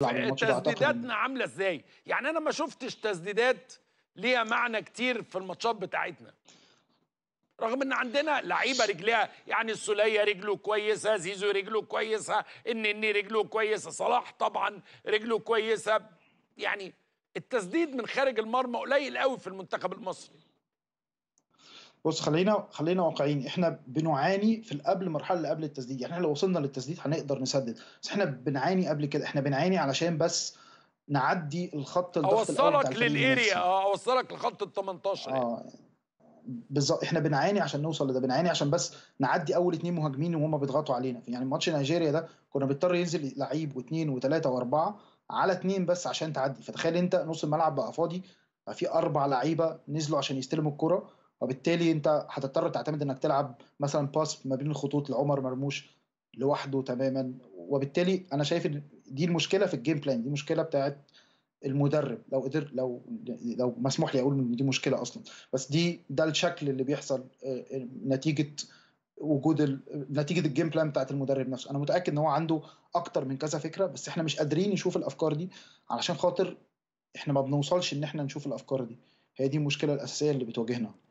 تسديداتنا عامله ازاي يعني انا ما شفتش تسديدات ليها معنى كتير في الماتشات بتاعتنا رغم ان عندنا لعيبه رجليها يعني السوليه رجله كويسه زيزو رجله كويسه النني رجله كويسه صلاح طبعا رجله كويسه يعني التسديد من خارج المرمى قليل قوي في المنتخب المصري بص خلينا خلينا واقعيين احنا بنعاني في القبل المرحله اللي قبل التسديد يعني احنا لو وصلنا للتسديد هنقدر نسدد بس احنا بنعاني قبل كده احنا بنعاني علشان بس نعدي الخط الضغط اوصلك للاريا آه، اوصلك لخط ال 18 يعني. اه بالظبط احنا بنعاني عشان نوصل لده بنعاني عشان بس نعدي اول اثنين مهاجمين وهم بيضغطوا علينا يعني ماتش نيجيريا ده كنا بنضطر ينزل لعيب واثنين وثلاثه واربعه على اثنين بس عشان تعدي فتخيل انت نص الملعب بقى فاضي بقى في اربع لعيبه نزلوا عشان يستلموا الكره وبالتالي انت هتضطر تعتمد انك تلعب مثلا باس ما بين الخطوط لعمر مرموش لوحده تماما وبالتالي انا شايف ان دي المشكله في الجيم بلان دي مشكله بتاعت المدرب لو قدر لو لو مسموح لي اقول ان دي مشكله اصلا بس دي ده الشكل اللي بيحصل آه، نتيجه وجود نتيجه الجيم بلان بتاعت المدرب نفسه انا متاكد ان هو عنده اكتر من كذا فكره بس احنا مش قادرين نشوف الافكار دي علشان خاطر احنا ما بنوصلش ان احنا نشوف الافكار دي هي دي المشكله الاساسيه اللي بتواجهنا